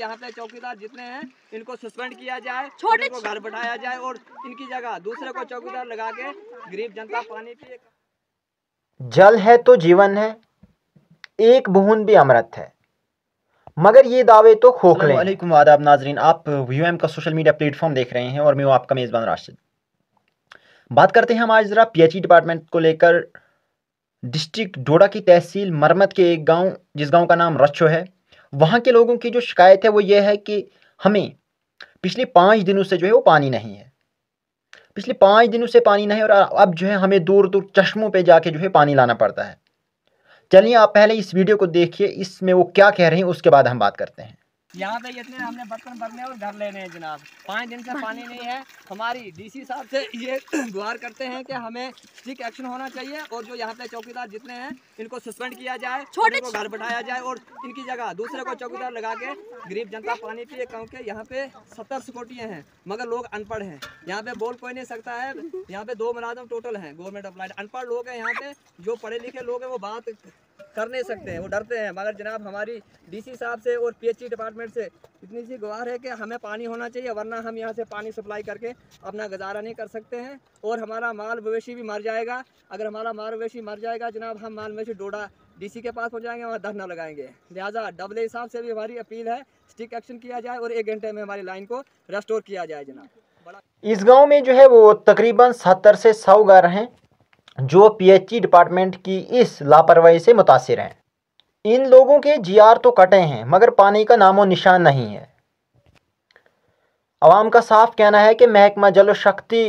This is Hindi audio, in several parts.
यहाँ पे चौकीदार जितने हैं इनको सस्पेंड किया जाए छोटे को घर बैठाया जाए और इनकी जगह दूसरे को चौकीदार लगा के गरीब जनता पानी पिए जल है तो जीवन है एक बूंद भी अमृत है मगर ये दावे तो खोखले वालेकुम आदाब नाजरीन आप व्यू एम का सोशल मीडिया प्लेटफॉर्म देख रहे हैं और मैं हूँ आपका मेज़बान राशिद बात करते हैं हम आज ज़रा पीएचई डिपार्टमेंट e को लेकर डिस्ट्रिक्ट डोडा की तहसील मरमत के एक गांव जिस गांव का नाम रच्छो है वहाँ के लोगों की जो शिकायत है वो ये है कि हमें पिछले पाँच दिनों से जो है वो पानी नहीं है पिछले पाँच दिनों से पानी नहीं और अब जो है हमें दूर दूर चश्मों पे जाके जो है पानी लाना पड़ता है चलिए आप पहले इस वीडियो को देखिए इसमें वो क्या कह रहे हैं उसके बाद हम बात करते हैं यहाँ पे इतने हमने बर्तन भरने और घर लेने हैं जनाब पाँच दिन से पानी नहीं है हमारी डीसी साहब से ये गुहार करते हैं कि हमें स्ट्रिक एक्शन होना चाहिए और जो यहाँ पे चौकीदार जितने हैं इनको सस्पेंड किया जाए छोटे को घर बैठाया जाए और इनकी जगह दूसरे को चौकीदार लगा के गरीब जनता पानी पिए क्योंकि यहाँ पे सत्तर सिक्योरिटियाँ हैं मगर लोग अनपढ़ हैं यहाँ पे बोल कोई नहीं सकता है यहाँ पे दो मुलाजम टोटल हैं गवर्नमेंट अप्लाइड अनपढ़ लोग हैं यहाँ पे जो पढ़े लिखे लोग हैं वो बात कर नहीं सकते हैं वो डरते हैं मगर जनाब हमारी डीसी साहब से और पीएचई डिपार्टमेंट से इतनी सी गुहार है कि हमें पानी होना चाहिए वरना हम यहाँ से पानी सप्लाई करके अपना गुजारा नहीं कर सकते हैं और हमारा माल मवेशी भी मर जाएगा अगर हमारा माल मवेशी मर जाएगा जनाब हम माल मवेशी डोडा डी के पास पहुँचाएंगे वहाँ धरना लगाएंगे लिहाजा ए साहब से भी हमारी अपील है स्टिक एक्शन किया जाए और एक घंटे में हमारी लाइन को रेस्टोर किया जाए जनाब इस गांव में जो है वो तकरीबन सत्तर से सौ घर हैं जो पीएचई डिपार्टमेंट की इस लापरवाही से मुतासर हैं इन लोगों के जीआर तो कटे हैं मगर पानी का नामो निशान नहीं है आवाम का साफ कहना है कि महकमा जल शक्ति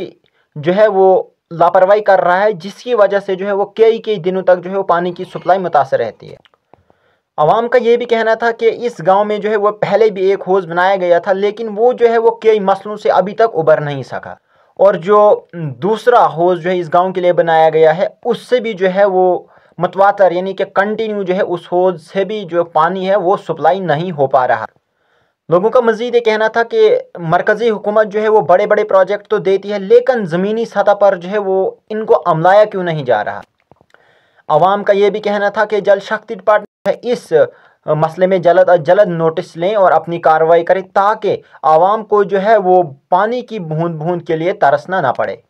जो है वो लापरवाही कर रहा है जिसकी वजह से जो है वो कई कई दिनों तक जो है वो पानी की सप्लाई मुतासर रहती है आवाम का ये भी कहना था कि इस गांव में जो है वो पहले भी एक होज़ बनाया गया था लेकिन वो जो है वो कई मसलों से अभी तक उबर नहीं सका और जो दूसरा हौज़ जो है इस गांव के लिए बनाया गया है उससे भी जो है वो मतवातर यानी कि कंटिन्यू जो है उस हौज से भी जो पानी है वो सप्लाई नहीं हो पा रहा लोगों का मजीद ये कहना था कि मरकज़ी हुकूमत जो है वो बड़े बड़े प्रोजेक्ट तो देती है लेकिन ज़मीनी सतह पर जो है वो इनको अमलाया क्यों नहीं जा रहा आवाम का ये भी कहना था कि जल शक्ति डिपार्टमेंट इस मसले में जल्द अज जल्द नोटिस लें और अपनी कार्रवाई करें ताकि आवाम को जो है वो पानी की बूंद बूंद के लिए तरसना ना पड़े